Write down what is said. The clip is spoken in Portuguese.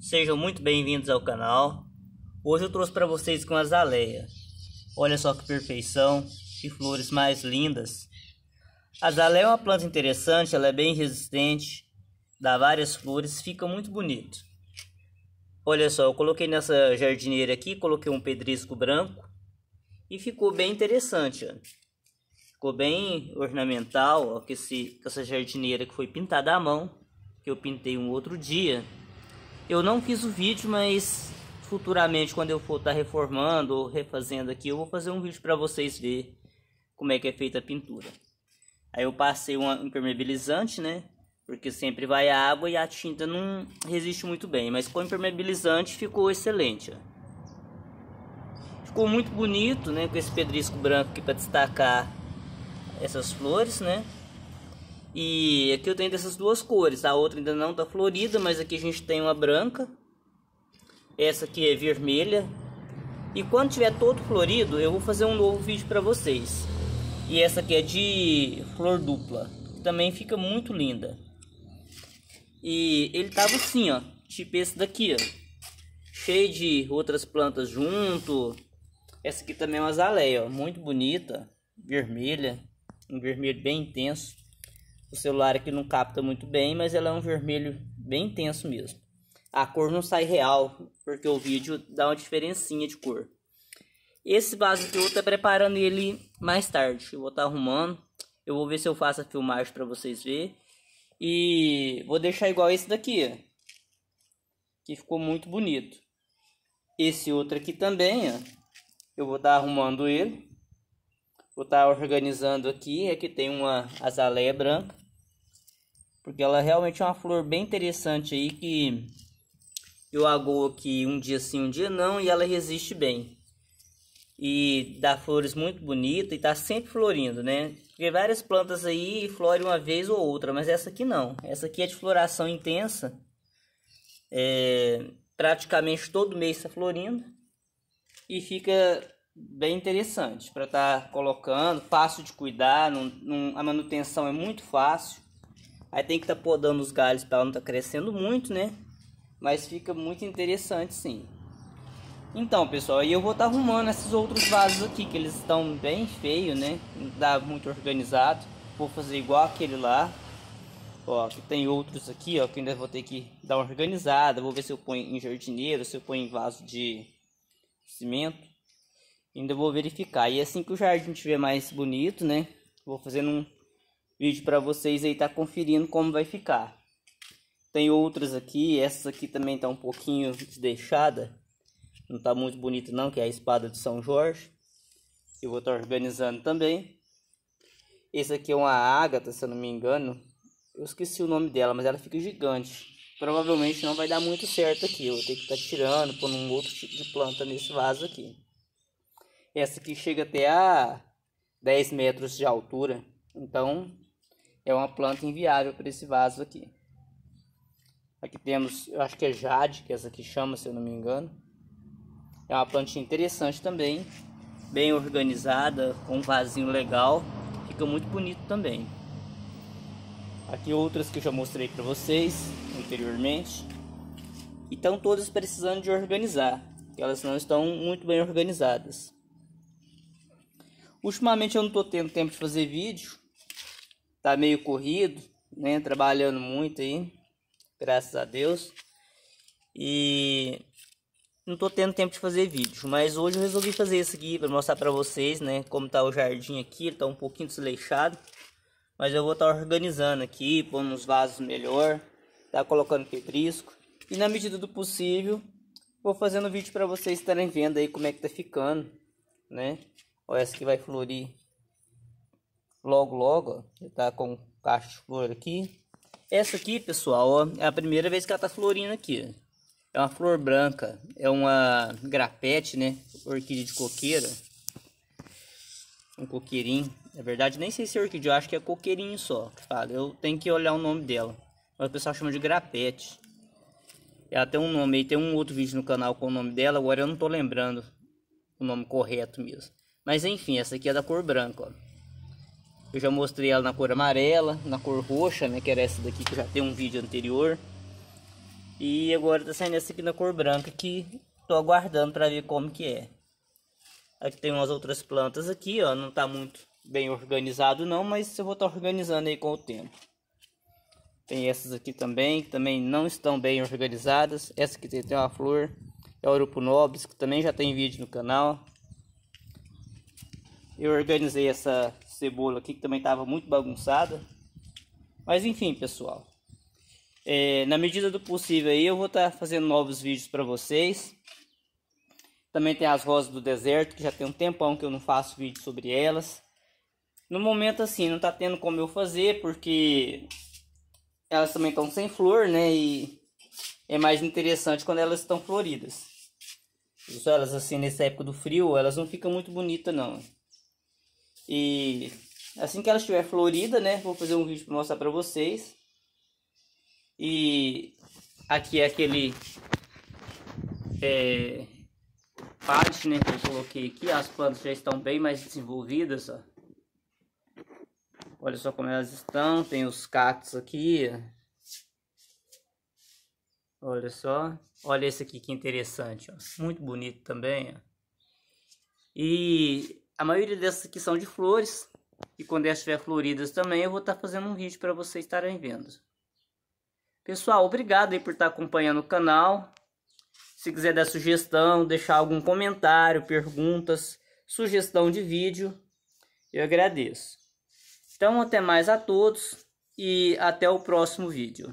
Sejam muito bem-vindos ao canal. Hoje eu trouxe para vocês com azaleia. Olha só que perfeição, que flores mais lindas. A azaleia é uma planta interessante, ela é bem resistente, dá várias flores, fica muito bonito. Olha só, eu coloquei nessa jardineira aqui, coloquei um pedrisco branco e ficou bem interessante. Ó. Ficou bem ornamental, ó, com, esse, com essa jardineira que foi pintada à mão, que eu pintei um outro dia. Eu não fiz o vídeo, mas futuramente quando eu for estar tá reformando ou refazendo aqui, eu vou fazer um vídeo para vocês ver como é que é feita a pintura. Aí eu passei um impermeabilizante, né? Porque sempre vai a água e a tinta não resiste muito bem. Mas com impermeabilizante ficou excelente, ó. Ficou muito bonito, né? Com esse pedrisco branco aqui para destacar essas flores, né? E aqui eu tenho dessas duas cores, a outra ainda não está florida, mas aqui a gente tem uma branca. Essa aqui é vermelha. E quando tiver todo florido, eu vou fazer um novo vídeo para vocês. E essa aqui é de flor dupla, também fica muito linda. E ele tava assim, ó, tipo esse daqui, ó. Cheio de outras plantas junto. Essa aqui também é uma azaleia, ó, muito bonita, vermelha, um vermelho bem intenso. O celular aqui não capta muito bem, mas ela é um vermelho bem intenso mesmo. A cor não sai real, porque o vídeo dá uma diferencinha de cor. Esse vaso que eu vou estar tá preparando ele mais tarde. Eu vou estar tá arrumando. Eu vou ver se eu faço a filmagem para vocês verem. E vou deixar igual esse daqui, ó. Que ficou muito bonito. Esse outro aqui também, ó. Eu vou estar tá arrumando ele vou estar tá organizando aqui é que tem uma azaleia branca. Porque ela realmente é uma flor bem interessante aí que eu agoo aqui um dia sim, um dia não e ela resiste bem. E dá flores muito bonitas e tá sempre florindo, né? tem várias plantas aí flore uma vez ou outra, mas essa aqui não. Essa aqui é de floração intensa. É, praticamente todo mês está florindo. E fica bem interessante para estar tá colocando, fácil de cuidar, não, não, a manutenção é muito fácil. Aí tem que estar tá podando os galhos para não estar tá crescendo muito, né? Mas fica muito interessante sim. Então, pessoal, aí eu vou estar tá arrumando esses outros vasos aqui, que eles estão bem feios, né? Não dá muito organizado. Vou fazer igual aquele lá. Ó, que tem outros aqui, ó, que ainda vou ter que dar uma organizada. Vou ver se eu ponho em jardineiro, se eu ponho em vaso de cimento. Ainda vou verificar. E assim que o jardim estiver mais bonito, né? Vou fazendo um vídeo para vocês aí tá conferindo como vai ficar. Tem outras aqui, essa aqui também tá um pouquinho deixada. Não tá muito bonita não, que é a espada de São Jorge. Eu vou estar tá organizando também. Esse aqui é uma ágata, se eu não me engano. Eu esqueci o nome dela, mas ela fica gigante. Provavelmente não vai dar muito certo aqui. Eu vou ter que estar tá tirando, pondo um outro tipo de planta nesse vaso aqui. Essa aqui chega até a 10 metros de altura. Então, é uma planta inviável para esse vaso aqui. Aqui temos, eu acho que é jade, que é essa aqui chama, se eu não me engano. É uma plantinha interessante também, bem organizada, com um vasinho legal, fica muito bonito também. Aqui outras que eu já mostrei para vocês anteriormente. E estão todas precisando de organizar, elas não estão muito bem organizadas. Ultimamente eu não tô tendo tempo de fazer vídeo. Tá meio corrido, né? Trabalhando muito aí. Graças a Deus. E não tô tendo tempo de fazer vídeo, mas hoje eu resolvi fazer isso aqui para mostrar para vocês, né, como tá o jardim aqui, Ele tá um pouquinho desleixado, mas eu vou estar tá organizando aqui, pondo uns vasos melhor, tá colocando pedrisco e na medida do possível vou fazendo vídeo para vocês estarem vendo aí como é que tá ficando, né? Olha, essa aqui vai florir logo, logo, ó. Tá com cacho de flor aqui. Essa aqui, pessoal, ó, é a primeira vez que ela tá florindo aqui. É uma flor branca, é uma grapete, né? Orquídea de coqueira. Um coqueirinho. Na verdade, nem sei se é orquídea, eu acho que é coqueirinho só. Fala, eu tenho que olhar o nome dela. Mas o pessoal chama de grapete. Ela tem um nome aí, tem um outro vídeo no canal com o nome dela, agora eu não tô lembrando o nome correto mesmo. Mas enfim, essa aqui é da cor branca, ó. Eu já mostrei ela na cor amarela, na cor roxa, né? Que era essa daqui que já tem um vídeo anterior. E agora tá saindo essa aqui na cor branca que tô aguardando para ver como que é. Aqui tem umas outras plantas aqui, ó. Não tá muito bem organizado não, mas eu vou estar tá organizando aí com o tempo. Tem essas aqui também, que também não estão bem organizadas. Essa aqui tem, tem uma flor, é o Orupo Nobis, que também já tem vídeo no canal eu organizei essa cebola aqui que também estava muito bagunçada. Mas enfim, pessoal. É, na medida do possível aí eu vou estar tá fazendo novos vídeos para vocês. Também tem as rosas do deserto, que já tem um tempão que eu não faço vídeo sobre elas. No momento assim, não tá tendo como eu fazer, porque elas também estão sem flor, né? E é mais interessante quando elas estão floridas. Só elas assim nessa época do frio, elas não ficam muito bonitas não. E assim que ela estiver florida, né? Vou fazer um vídeo para mostrar para vocês. E aqui é aquele é, parte, né? Que eu coloquei aqui. As plantas já estão bem mais desenvolvidas, ó. Olha só como elas estão. Tem os cactos aqui. Olha só. Olha esse aqui que interessante. Ó. Muito bonito também. Ó. E a maioria dessas aqui são de flores. E quando elas estiver floridas também, eu vou estar tá fazendo um vídeo para vocês estarem vendo. Pessoal, obrigado aí por estar tá acompanhando o canal. Se quiser dar sugestão, deixar algum comentário, perguntas, sugestão de vídeo, eu agradeço. Então, até mais a todos e até o próximo vídeo.